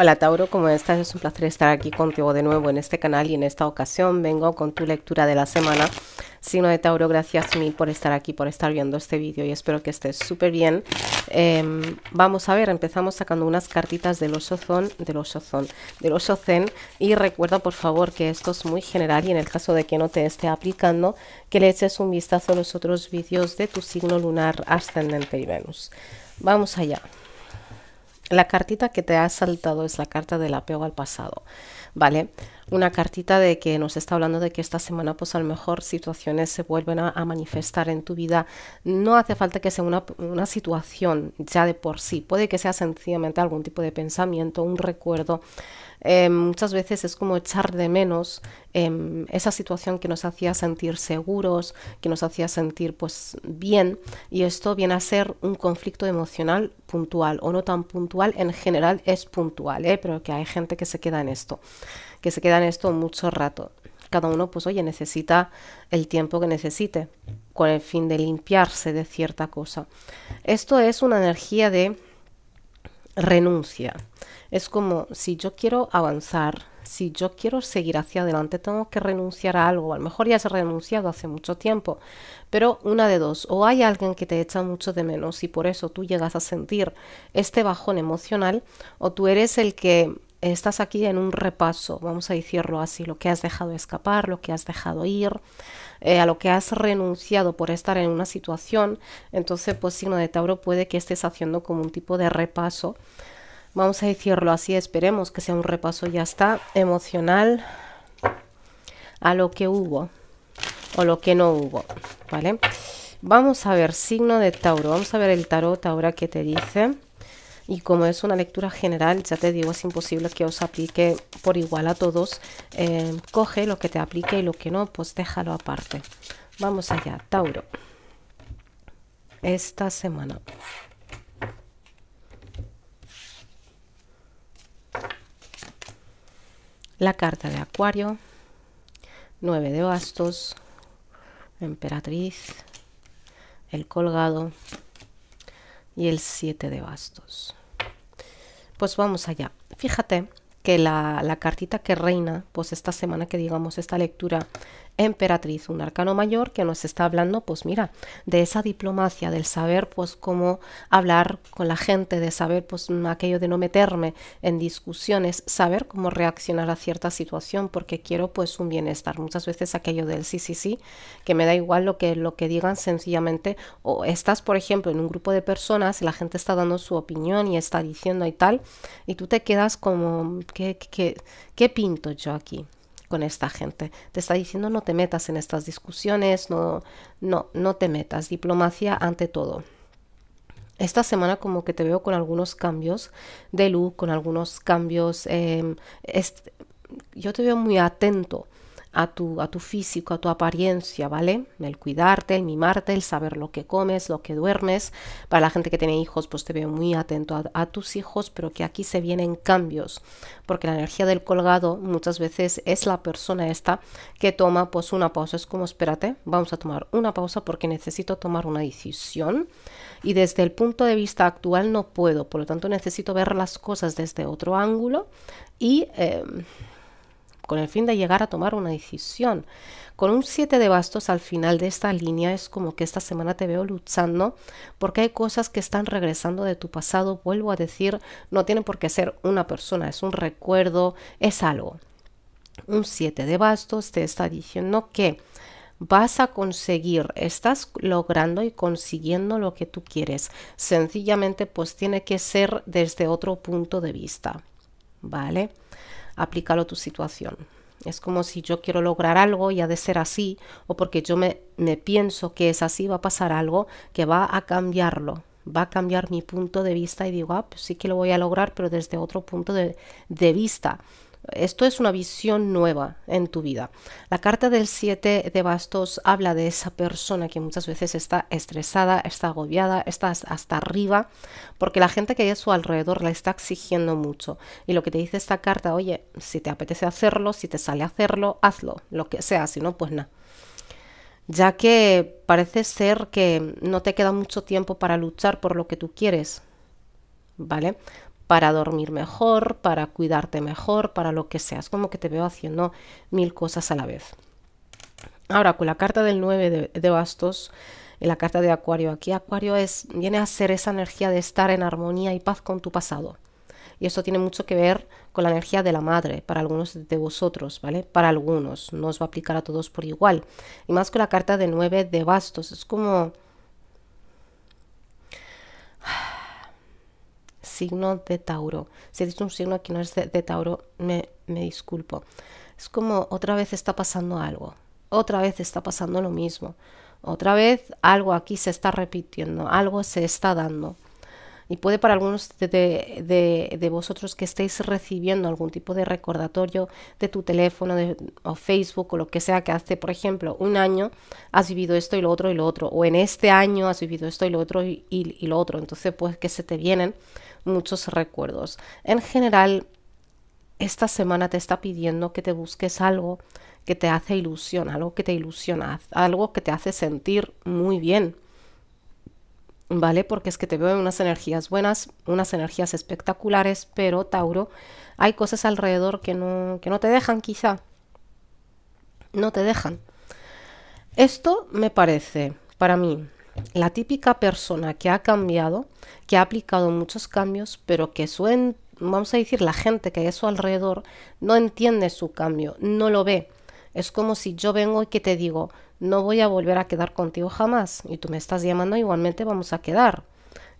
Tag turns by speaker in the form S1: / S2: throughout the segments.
S1: Hola Tauro, ¿cómo estás? Es un placer estar aquí contigo de nuevo en este canal y en esta ocasión vengo con tu lectura de la semana. Signo de Tauro, gracias a mí por estar aquí, por estar viendo este vídeo y espero que estés súper bien. Em, vamos a ver, empezamos sacando unas cartitas del oso del oso del oso y recuerda por favor que esto es muy general y en el caso de que no te esté aplicando, que le eches un vistazo a los otros vídeos de tu signo lunar ascendente y Venus. Vamos allá. La cartita que te ha saltado es la carta del apego al pasado, ¿vale? una cartita de que nos está hablando de que esta semana pues a lo mejor situaciones se vuelven a, manifestar en tu vida. No hace falta que sea una, una, situación ya de por sí, puede que sea sencillamente algún tipo de pensamiento, un recuerdo. Em, muchas veces es como echar de menos em, esa situación que nos hacía sentir seguros, que nos hacía sentir pues bien y esto viene a ser un conflicto emocional puntual o no tan puntual, en general es puntual, ¿eh? pero que hay gente que se queda en esto que se queda en esto mucho rato. Cada uno, pues oye, necesita el tiempo que necesite con el fin de limpiarse de cierta cosa. Esto es una energía de renuncia. Es como si yo quiero avanzar, si yo quiero seguir hacia adelante, tengo que renunciar a algo. A lo mejor ya se ha renunciado hace mucho tiempo, pero una de dos, o hay alguien que te echa mucho de menos y por eso tú llegas a sentir este bajón emocional, o tú eres el que estás aquí en un repaso, vamos a decirlo así, lo que has dejado escapar, lo que has dejado ir, eh, a lo que has renunciado por estar en una situación, entonces pues signo de Tauro puede que estés haciendo como un tipo de repaso, vamos a decirlo así, esperemos que sea un repaso ya está, emocional a lo que hubo o lo que no hubo, ¿vale? Vamos a ver, signo de Tauro, vamos a ver el tarot ahora que te dice y como es una lectura general, ya te digo, es imposible que os aplique por igual a todos. Eh, coge lo que te aplique y lo que no, pues déjalo aparte. Vamos allá, Tauro. Esta semana. La carta de Acuario, 9 de bastos, emperatriz, el colgado y el 7 de bastos. Pues vamos allá. Fíjate que la, la cartita que reina, pues esta semana que digamos esta lectura emperatriz, un arcano mayor que nos está hablando, pues mira, de esa diplomacia, del saber, pues cómo hablar con la gente, de saber, pues aquello de no meterme en discusiones, saber cómo reaccionar a cierta situación, porque quiero, pues, un bienestar. Muchas veces aquello del sí, sí, sí, que me da igual lo que, lo que digan sencillamente, o estás, por ejemplo, en un grupo de personas, y la gente está dando su opinión y está diciendo y tal, y tú te quedas como, ¿qué, qué pinto yo aquí? con esta gente. Te está diciendo no te metas en estas discusiones, no, no, no te metas. Diplomacia ante todo. Esta semana como que te veo con algunos cambios de luz, con algunos cambios. Em, yo te veo muy atento a tu, a tu físico, a tu apariencia, ¿vale? El cuidarte, el mimarte, el saber lo que comes, lo que duermes. Para la gente que tiene hijos, pues te veo muy atento a, tus hijos, pero que aquí se vienen cambios, porque la energía del colgado muchas veces es la persona esta que toma pues una pausa. Es como, espérate, vamos a tomar una pausa porque necesito tomar una decisión y desde el punto de vista actual no puedo, por lo tanto necesito ver las cosas desde otro ángulo y... Eh, con el fin de llegar a tomar una decisión. Con un 7 de bastos al final de esta línea es como que esta semana te veo luchando porque hay cosas que están regresando de tu pasado. Vuelvo a decir, no tiene por qué ser una persona, es un recuerdo, es algo. Un 7 de bastos te está diciendo que vas a conseguir, estás logrando y consiguiendo lo que tú quieres. Sencillamente pues tiene que ser desde otro punto de vista. ¿Vale? aplícalo a tu situación. Es como si yo quiero lograr algo y ha de ser así, o porque yo me, pienso que es así, va a pasar algo que va a cambiarlo, va a cambiar mi punto de vista y digo, ah, pues sí que lo voy a lograr, pero desde otro punto de, de vista. Esto es una visión nueva en tu vida. La carta del 7 de bastos habla de esa persona que muchas veces está estresada, está agobiada, está hasta arriba, porque la gente que hay a su alrededor la está exigiendo mucho. Y lo que te dice esta carta, oye, si te apetece hacerlo, si te sale hacerlo, hazlo, lo que sea, si no, pues nada ya que parece ser que no te queda mucho tiempo para luchar por lo que tú quieres, ¿vale? para dormir mejor, para cuidarte mejor, para lo que seas, como que te veo haciendo mil cosas a la vez. Ahora, con la carta del 9 de, bastos, en la carta de Acuario, aquí Acuario es, viene a ser esa energía de estar en armonía y paz con tu pasado. Y eso tiene mucho que ver con la energía de la madre, para algunos de vosotros, ¿vale? Para algunos, no os va a aplicar a todos por igual. Y más con la carta de 9 de bastos, es como signo de Tauro. Si eres un signo que no es de, Tauro, me, disculpo. Es como otra vez está pasando algo, otra vez está pasando lo mismo, otra vez algo aquí se está repitiendo, algo se está dando. Y puede para algunos de, vosotros que estéis recibiendo algún tipo de recordatorio de tu teléfono de, o Facebook o lo que sea que hace, por ejemplo, un año has vivido esto y lo otro y lo otro, o en este año has vivido esto y lo otro y lo otro, entonces pues que se te vienen muchos recuerdos. En general, esta semana te está pidiendo que te busques algo que te hace ilusión, algo que te ilusiona, algo que te hace sentir muy bien. ¿Vale? Porque es que te veo en unas energías buenas, unas energías espectaculares, pero Tauro, hay cosas alrededor que no, que no te dejan quizá. No te dejan. Esto me parece, para mí, la típica persona que ha cambiado, que ha aplicado muchos cambios, pero que suen, vamos a decir, la gente que hay a su alrededor no entiende su cambio, no lo ve. Es como si yo vengo y que te digo, no voy a volver a quedar contigo jamás, y tú me estás llamando, igualmente vamos a quedar.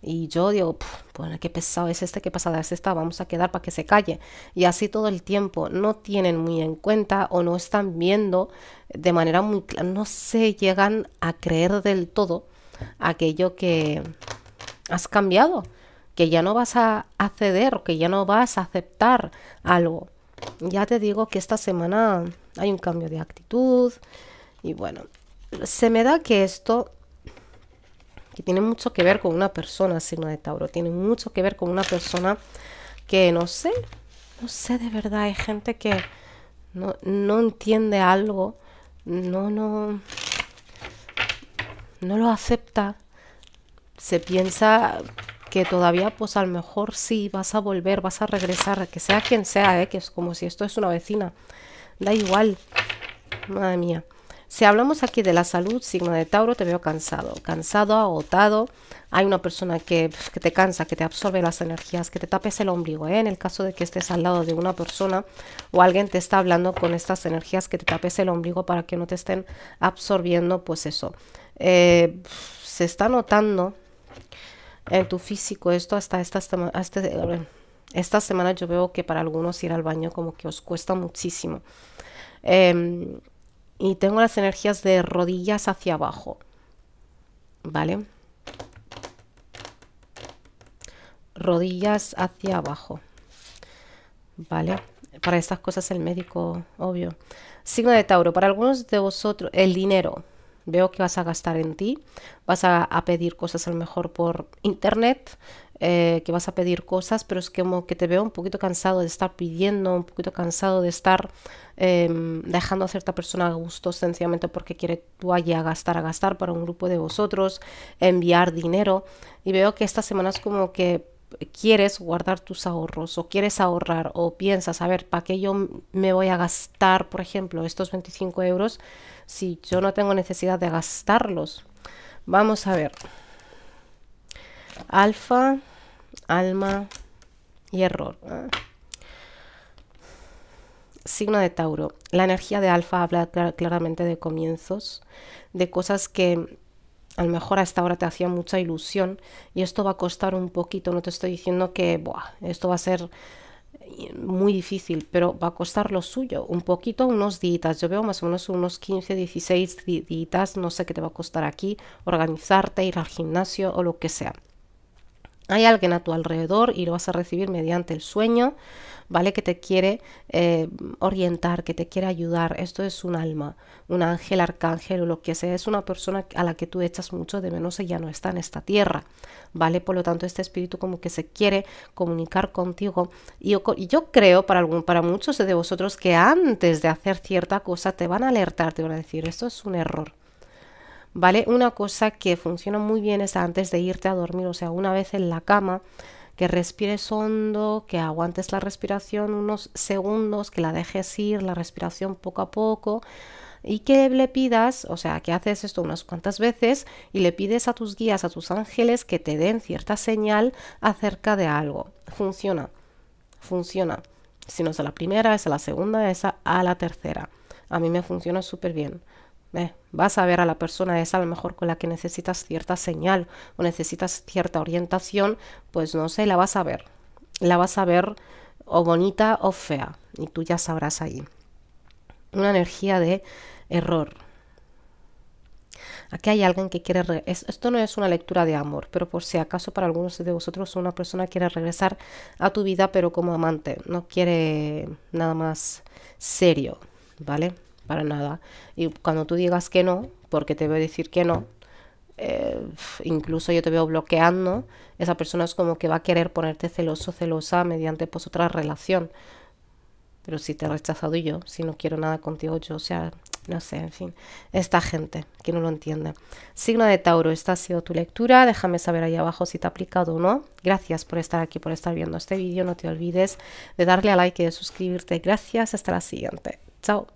S1: Y yo digo, bueno, qué pesado es este, qué pasada es esta, vamos a quedar para que se calle. Y así todo el tiempo no tienen muy en cuenta o no están viendo de manera muy clara, no se llegan a creer del todo aquello que has cambiado, que ya no vas a acceder o que ya no vas a aceptar algo. Ya te digo que esta semana hay un cambio de actitud y bueno, se me da que esto que tiene mucho que ver con una persona, signo de Tauro, tiene mucho que ver con una persona que no sé, no sé de verdad, hay gente que no, no entiende algo, no, no, no lo acepta, se piensa que todavía pues a lo mejor sí, vas a volver, vas a regresar, que sea quien sea, ¿eh? que es como si esto es una vecina, da igual, madre mía. Si hablamos aquí de la salud, signo de Tauro, te veo cansado, cansado, agotado. Hay una persona que, que te cansa, que te absorbe las energías, que te tapes el ombligo. ¿eh? En el caso de que estés al lado de una persona o alguien te está hablando con estas energías, que te tapes el ombligo para que no te estén absorbiendo, pues eso, eh, se está notando en tu físico esto hasta esta, semana, esta semana yo veo que para algunos ir al baño como que os cuesta muchísimo. Em, y tengo las energías de rodillas hacia abajo. ¿Vale? Rodillas hacia abajo. ¿Vale? Para estas cosas el médico, obvio. Signo de Tauro. Para algunos de vosotros, el dinero. Veo que vas a gastar en ti, vas a, pedir cosas a lo mejor por internet, eh, que vas a pedir cosas, pero es que como que te veo un poquito cansado de estar pidiendo, un poquito cansado de estar em, dejando a cierta persona a gusto sencillamente porque quiere tú allí a gastar, a gastar para un grupo de vosotros, enviar dinero. Y veo que estas semanas como que quieres guardar tus ahorros o quieres ahorrar o piensas, a ver, ¿para qué yo me voy a gastar, por ejemplo, estos 25 euros si yo no tengo necesidad de gastarlos? Vamos a ver. Alfa, alma y error. ¿ah? Signo de Tauro. La energía de Alfa habla claramente de comienzos, de cosas que a lo mejor hasta ahora te hacía mucha ilusión y esto va a costar un poquito, no te estoy diciendo que esto va a ser muy difícil, pero va a costar lo suyo, un poquito, unos días. Yo veo más o menos unos 15, 16 días, no sé qué te va a costar aquí organizarte, ir al gimnasio o lo que sea. Hay alguien a tu alrededor y lo vas a recibir mediante el sueño, ¿vale? Que te quiere eh, orientar, que te quiere ayudar. Esto es un alma, un ángel, arcángel o lo que sea. Es una persona a la que tú echas mucho de menos y ya no está en esta tierra, ¿vale? Por lo tanto, este espíritu como que se quiere comunicar contigo. Y yo, yo creo para, algún, para muchos de vosotros que antes de hacer cierta cosa te van a alertar, te van a decir, esto es un error ¿vale? Una cosa que funciona muy bien es antes de irte a dormir, o sea, una vez en la cama, que respires hondo, que aguantes la respiración unos segundos, que la dejes ir, la respiración poco a poco y que le pidas, o sea, que haces esto unas cuantas veces y le pides a tus guías, a tus ángeles, que te den cierta señal acerca de algo. Funciona, funciona. Si no es a la primera, es a la segunda, es a la tercera. A mí me funciona súper bien vas a ver a la persona esa a lo mejor con la que necesitas cierta señal o necesitas cierta orientación, pues no sé, la vas a ver. La vas a ver o bonita o fea y tú ya sabrás ahí. Una energía de error. Aquí hay alguien que quiere... Esto no es una lectura de amor, pero por si acaso para algunos de vosotros una persona quiere regresar a tu vida, pero como amante, no quiere nada más serio, ¿vale? para nada. Y cuando tú digas que no, porque te voy a decir que no, eh, incluso yo te veo bloqueando, esa persona es como que va a querer ponerte celoso, celosa mediante pues otra relación. Pero si te he rechazado yo, si no quiero nada contigo yo, o sea, no sé, en fin, esta gente que no lo entiende. Signo de Tauro, esta ha sido tu lectura, déjame saber ahí abajo si te ha aplicado o no. Gracias por estar aquí, por estar viendo este vídeo, no te olvides de darle a like y de suscribirte. Gracias, hasta la siguiente. Chao.